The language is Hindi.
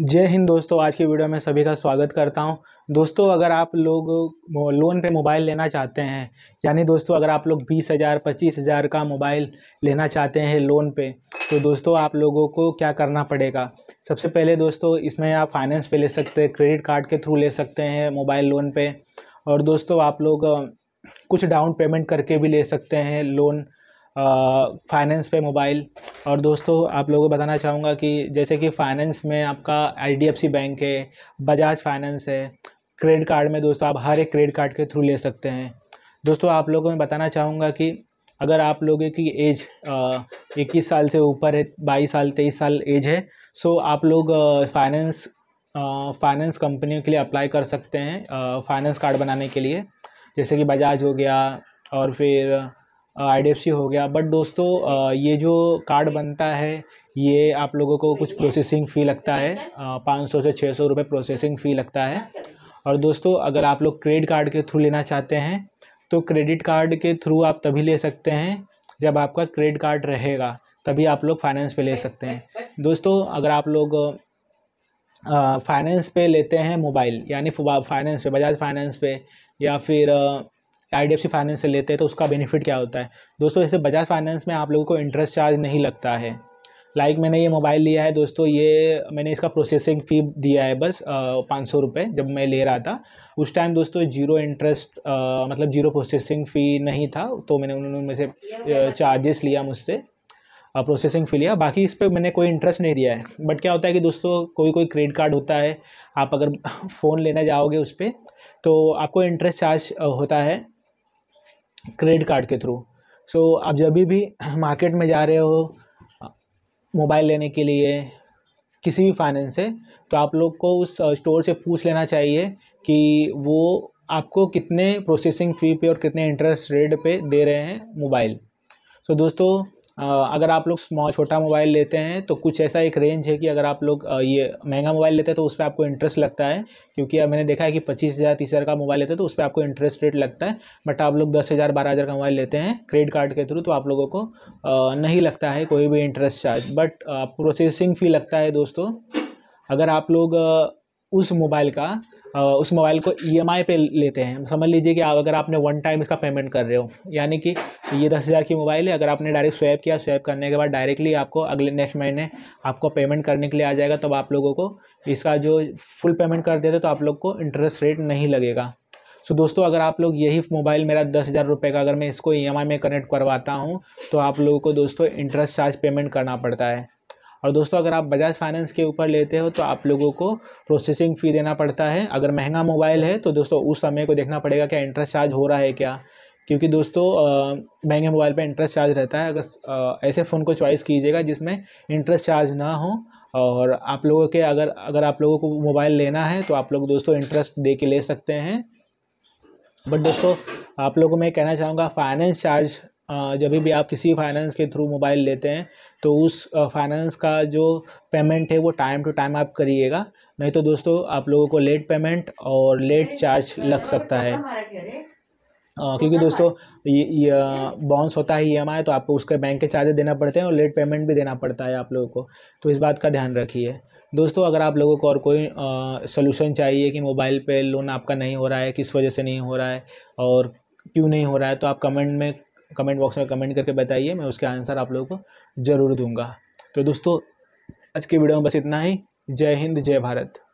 जय हिंद दोस्तों आज के वीडियो में सभी का स्वागत करता हूं दोस्तों अगर आप लोग लोन पे मोबाइल लेना चाहते हैं यानी दोस्तों अगर आप लोग बीस हज़ार पच्चीस हज़ार का मोबाइल लेना चाहते हैं लोन पे तो दोस्तों आप लोगों को क्या करना पड़ेगा सबसे पहले दोस्तों इसमें आप फाइनेंस पे ले सकते हैं क्रेडिट कार्ड के थ्रू ले सकते हैं मोबाइल लोन पर और दोस्तों आप लोग कुछ डाउन पेमेंट करके भी ले सकते हैं लोन फाइनेंस पे मोबाइल और दोस्तों आप लोगों को बताना चाहूँगा कि जैसे कि फ़ाइनेंस में आपका एच बैंक है बजाज फाइनेंस है क्रेडिट कार्ड में दोस्तों आप हर एक क्रेडिट कार्ड के थ्रू ले सकते हैं दोस्तों आप लोगों को मैं बताना चाहूँगा कि अगर आप लोगों की एज इक्कीस साल से ऊपर है बाईस साल तेईस साल एज है सो आप लोग फाइनेंस फाइनेंस कंपनियों के लिए अप्लाई कर सकते हैं फाइनेंस कार्ड बनाने के लिए जैसे कि बजाज हो गया और फिर आई हो गया बट दोस्तों ये जो कार्ड बनता है ये आप लोगों को कुछ प्रोसेसिंग फ़ी लगता है पाँच सौ से छः सौ रुपये प्रोसेसिंग फ़ी लगता है और दोस्तों अगर आप लोग क्रेडिट कार्ड के थ्रू लेना चाहते हैं तो क्रेडिट कार्ड के थ्रू आप तभी ले सकते हैं जब आपका क्रेडिट कार्ड रहेगा तभी आप लोग फाइनेंस पे ले सकते हैं दोस्तों अगर आप लोग फाइनेंस पे लेते हैं मोबाइल यानी फाइनेंस पे बजाज फाइनेंस पे या फिर आई फाइनेंस से लेते हैं तो उसका बेनिफिट क्या होता है दोस्तों जैसे बजाज फाइनेंस में आप लोगों को इंटरेस्ट चार्ज नहीं लगता है लाइक like मैंने ये मोबाइल लिया है दोस्तों ये मैंने इसका प्रोसेसिंग फ़ी दिया है बस पाँच सौ रुपये जब मैं ले रहा था उस टाइम दोस्तों जीरो इंटरेस्ट मतलब जीरो प्रोसेसिंग फ़ी नहीं था तो मैंने उन्होंने उनमें से चार्जेस लिया मुझसे प्रोसेसिंग फ़ी लिया बाकी इस पर मैंने कोई इंटरेस्ट नहीं दिया है बट क्या होता है कि दोस्तों कोई कोई क्रेडिट कार्ड होता है आप अगर फ़ोन लेना जाओगे उस पर तो आपको इंटरेस्ट चार्ज होता है क्रेडिट कार्ड के थ्रू सो so, आप जब भी मार्केट में जा रहे हो मोबाइल लेने के लिए किसी भी फाइनेंस से तो आप लोग को उस स्टोर से पूछ लेना चाहिए कि वो आपको कितने प्रोसेसिंग फ़ी पे और कितने इंटरेस्ट रेट पे दे रहे हैं मोबाइल सो so, दोस्तों अगर आप लोग स्मॉल छोटा मोबाइल लेते हैं तो कुछ ऐसा एक रेंज है कि अगर आप लोग ये महंगा मोबाइल लेते हैं तो उस पर आपको इंटरेस्ट लगता है क्योंकि मैंने देखा है कि पच्चीस हज़ार तीस हज़ार का मोबाइल लेते हैं तो उस पर आपको इंटरेस्ट रेट लगता है बट आप लोग दस हज़ार बारह हज़ार का मोबाइल लेते हैं क्रेडिट कार्ड के थ्रू तो आप लोगों को नहीं लगता है कोई भी interest charge but processing fee लगता है दोस्तों अगर आप लोग उस मोबाइल का उस मोबाइल को ई e पे लेते हैं समझ लीजिए कि आप अगर आपने वन टाइम इसका पेमेंट कर रहे हो यानी कि ये दस हज़ार की मोबाइल है अगर आपने डायरेक्ट स्वैप किया स्वैप करने के बाद डायरेक्टली आपको अगले नेक्स्ट महीने आपको पेमेंट करने के लिए आ जाएगा तब तो आप लोगों को इसका जो फुल पेमेंट कर देते तो आप लोग को इंटरेस्ट रेट नहीं लगेगा सो दोस्तों अगर आप लोग यही मोबाइल मेरा दस हज़ार रुपये का अगर मैं इसको ई e में कनेक्ट करवाता हूँ तो आप लोगों को दोस्तों इंटरेस्ट चार्ज पेमेंट करना पड़ता है और दोस्तों अगर आप बजाज फाइनेंस के ऊपर लेते हो तो आप लोगों को प्रोसेसिंग फ़ी देना पड़ता है अगर महंगा मोबाइल है तो दोस्तों उस समय को देखना पड़ेगा क्या इंटरेस्ट चार्ज हो रहा है क्या क्योंकि दोस्तों महंगे मोबाइल पर इंटरेस्ट चार्ज रहता है अगर ऐसे फ़ोन को चॉइस कीजिएगा जिसमें इंटरेस्ट चार्ज ना हो और आप लोगों के अगर अगर आप लोगों को मोबाइल लेना है तो आप लोग दोस्तों इंटरेस्ट दे के ले सकते हैं बट दोस्तों आप लोगों को मैं कहना चाहूँगा फाइनेंस चार्ज जब भी आप किसी फाइनेंस के थ्रू मोबाइल लेते हैं तो उस फाइनेंस का जो पेमेंट है वो टाइम टू टाइम आप करिएगा नहीं तो दोस्तों आप लोगों को लेट पेमेंट और लेट चार्ज लग सकता है आ, क्योंकि दोस्तों ये, ये बाउंस होता है ई e तो आपको उसके बैंक के चार्जेस देना पड़ते हैं और लेट पेमेंट भी देना पड़ता है आप लोगों को तो इस बात का ध्यान रखिए दोस्तों अगर आप लोगों को और कोई सोल्यूशन चाहिए कि मोबाइल पे लोन आपका नहीं हो रहा है किस वजह से नहीं हो रहा है और क्यों नहीं हो रहा है तो आप कमेंट में कमेंट बॉक्स में कमेंट करके बताइए मैं उसके आंसर आप लोगों को ज़रूर दूंगा तो दोस्तों आज के वीडियो में बस इतना ही जय हिंद जय भारत